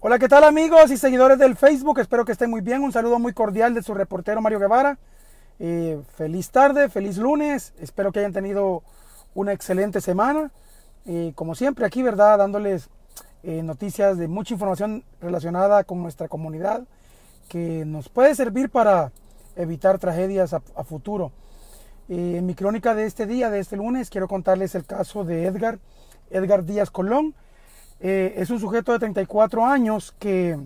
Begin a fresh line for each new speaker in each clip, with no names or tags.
Hola, ¿qué tal amigos y seguidores del Facebook? Espero que estén muy bien. Un saludo muy cordial de su reportero Mario Guevara. Eh, feliz tarde, feliz lunes. Espero que hayan tenido una excelente semana. Eh, como siempre aquí, ¿verdad? Dándoles eh, noticias de mucha información relacionada con nuestra comunidad que nos puede servir para evitar tragedias a, a futuro. en mi crónica de este día, de este lunes, quiero contarles el caso de Edgar, Edgar Díaz Colón eh, es un sujeto de 34 años que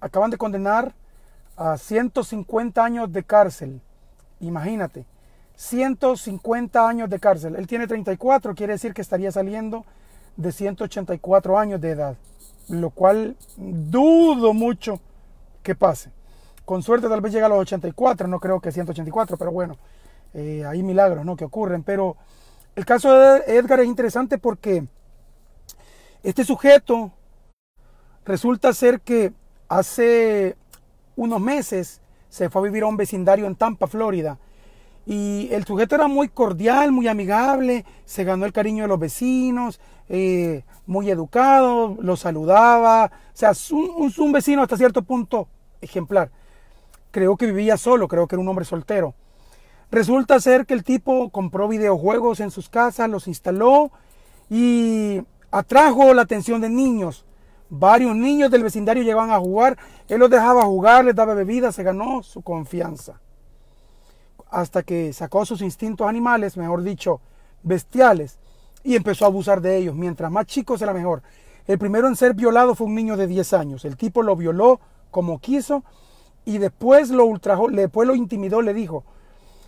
acaban de condenar a 150 años de cárcel. Imagínate, 150 años de cárcel. Él tiene 34, quiere decir que estaría saliendo de 184 años de edad, lo cual dudo mucho que pase. Con suerte tal vez llega a los 84, no creo que 184, pero bueno, eh, hay milagros ¿no? que ocurren. Pero el caso de Edgar es interesante porque este sujeto resulta ser que hace unos meses se fue a vivir a un vecindario en Tampa, Florida. Y el sujeto era muy cordial, muy amigable, se ganó el cariño de los vecinos, eh, muy educado, los saludaba. O sea, un, un vecino hasta cierto punto ejemplar. Creo que vivía solo, creo que era un hombre soltero. Resulta ser que el tipo compró videojuegos en sus casas, los instaló y atrajo la atención de niños. Varios niños del vecindario llegaban a jugar, él los dejaba jugar, les daba bebida, se ganó su confianza. Hasta que sacó sus instintos animales, mejor dicho, bestiales, y empezó a abusar de ellos. Mientras más chicos era mejor. El primero en ser violado fue un niño de 10 años. El tipo lo violó como quiso y después lo ultrajó, después lo intimidó, le dijo,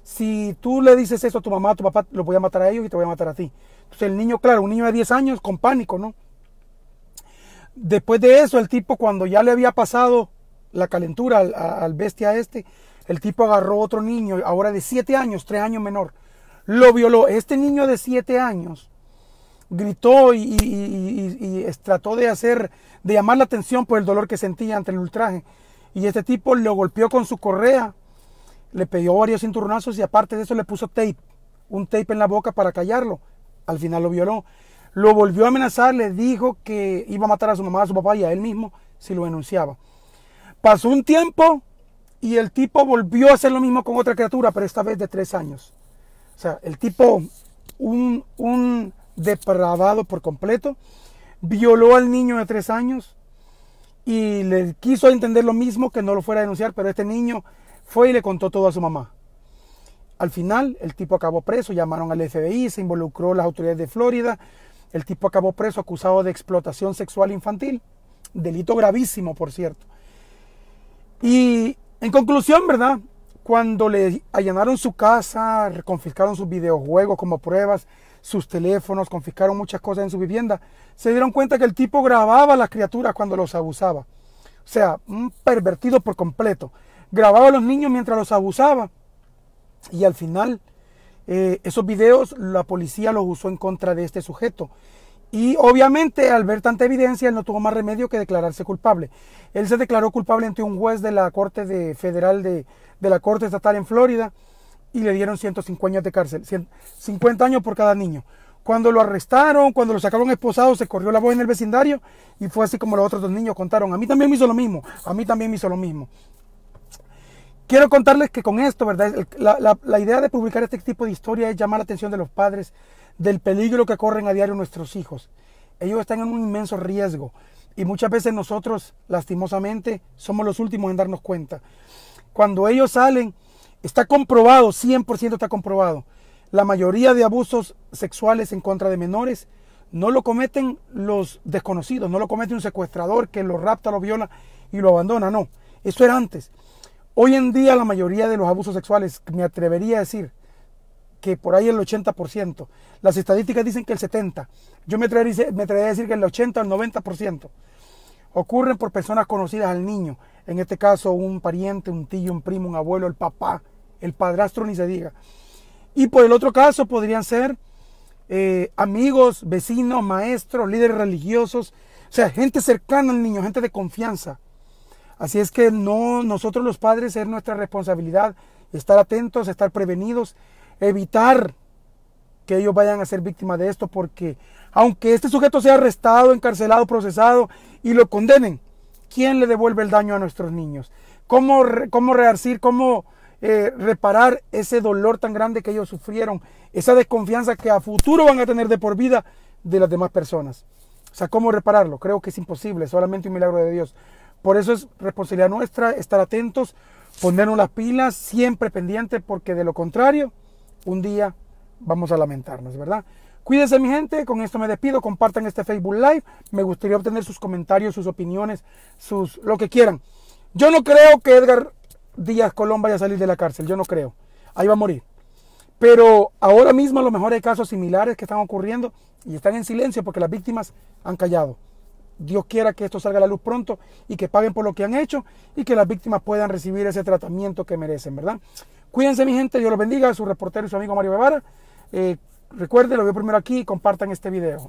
si tú le dices eso a tu mamá, a tu papá, lo voy a matar a ellos y te voy a matar a ti. Entonces el niño, claro, un niño de 10 años con pánico, ¿no? Después de eso, el tipo cuando ya le había pasado la calentura al, bestia este, el tipo agarró otro niño, ahora de 7 años, 3 años menor, lo violó. Este niño de 7 años gritó y, y, trató de hacer, de llamar la atención por el dolor que sentía ante el ultraje. Y este tipo lo golpeó con su correa le pidió varios cinturonazos y aparte de eso le puso tape, un tape en la boca para callarlo. Al final lo violó. Lo volvió a amenazar, le dijo que iba a matar a su mamá, a su papá y a él mismo si lo denunciaba. Pasó un tiempo y el tipo volvió a hacer lo mismo con otra criatura, pero esta vez de tres años. O sea, el tipo, un, un depravado por completo, violó al niño de tres años y le quiso entender lo mismo que no lo fuera a denunciar, pero este niño fue y le contó todo a su mamá. Al final, el tipo acabó preso, llamaron al FBI, se involucró las autoridades de Florida. El tipo acabó preso acusado de explotación sexual infantil, delito gravísimo, por cierto. Y en conclusión, ¿verdad? Cuando le allanaron su casa, confiscaron sus videojuegos como pruebas, sus teléfonos, confiscaron muchas cosas en su vivienda, se dieron cuenta que el tipo grababa a las criaturas cuando los abusaba. O sea, un pervertido por completo grababa a los niños mientras los abusaba. Y al final, eh, esos videos la policía los usó en contra de este sujeto. Y obviamente, al ver tanta evidencia, él no tuvo más remedio que declararse culpable. Él se declaró culpable ante un juez de la Corte Federal de, de, la Corte Estatal en Florida y le dieron 150 años de cárcel, 50 años por cada niño. Cuando lo arrestaron, cuando lo sacaron esposado, se corrió la voz en el vecindario y fue así como los otros dos niños contaron. A mí también me hizo lo mismo, a mí también me hizo lo mismo. Quiero contarles que con esto, ¿verdad? La, idea de publicar este tipo de historia es llamar la atención de los padres del peligro que corren a diario nuestros hijos. Ellos están en un inmenso riesgo y muchas veces nosotros, lastimosamente, somos los últimos en darnos cuenta. Cuando ellos salen, está comprobado, 100% está comprobado. La mayoría de abusos sexuales en contra de menores no lo cometen los desconocidos, no lo comete un secuestrador que lo rapta, lo viola y lo abandona, no. Eso era antes. Hoy en día la mayoría de los abusos sexuales, me atrevería a decir que por ahí el 80%, las estadísticas dicen que el 70%, yo me atrevería, a decir que el 80 o el 90% ocurren por personas conocidas al niño, en este caso un pariente, un tío, un primo, un abuelo, el papá, el padrastro, ni se diga. Y por el otro caso podrían ser eh, amigos, vecinos, maestros, líderes religiosos, o sea, gente cercana al niño, gente de confianza. Así es que no, nosotros los padres es nuestra responsabilidad estar atentos, estar prevenidos, evitar que ellos vayan a ser víctimas de esto, porque aunque este sujeto sea arrestado, encarcelado, procesado y lo condenen, ¿quién le devuelve el daño a nuestros niños? ¿Cómo, cómo rearcir, cómo eh, reparar ese dolor tan grande que ellos sufrieron, esa desconfianza que a futuro van a tener de por vida de las demás personas? O sea, ¿cómo repararlo? Creo que es imposible, solamente un milagro de Dios. Por eso es responsabilidad nuestra estar atentos, ponernos las pilas, siempre pendientes, porque de lo contrario, un día vamos a lamentarnos, ¿verdad? Cuídense mi gente, con esto me despido, compartan este Facebook Live, me gustaría obtener sus comentarios, sus opiniones, sus lo que quieran. Yo no creo que Edgar Díaz Colón vaya a salir de la cárcel, yo no creo, ahí va a morir. Pero ahora mismo a lo mejor hay casos similares que están ocurriendo y están en silencio porque las víctimas han callado. Dios quiera que esto salga a la luz pronto y que paguen por lo que han hecho y que las víctimas puedan recibir ese tratamiento que merecen, ¿verdad? Cuídense, mi gente, Dios los bendiga, su reportero y su amigo Mario Guevara. Eh, recuerden, lo veo primero aquí y compartan este video.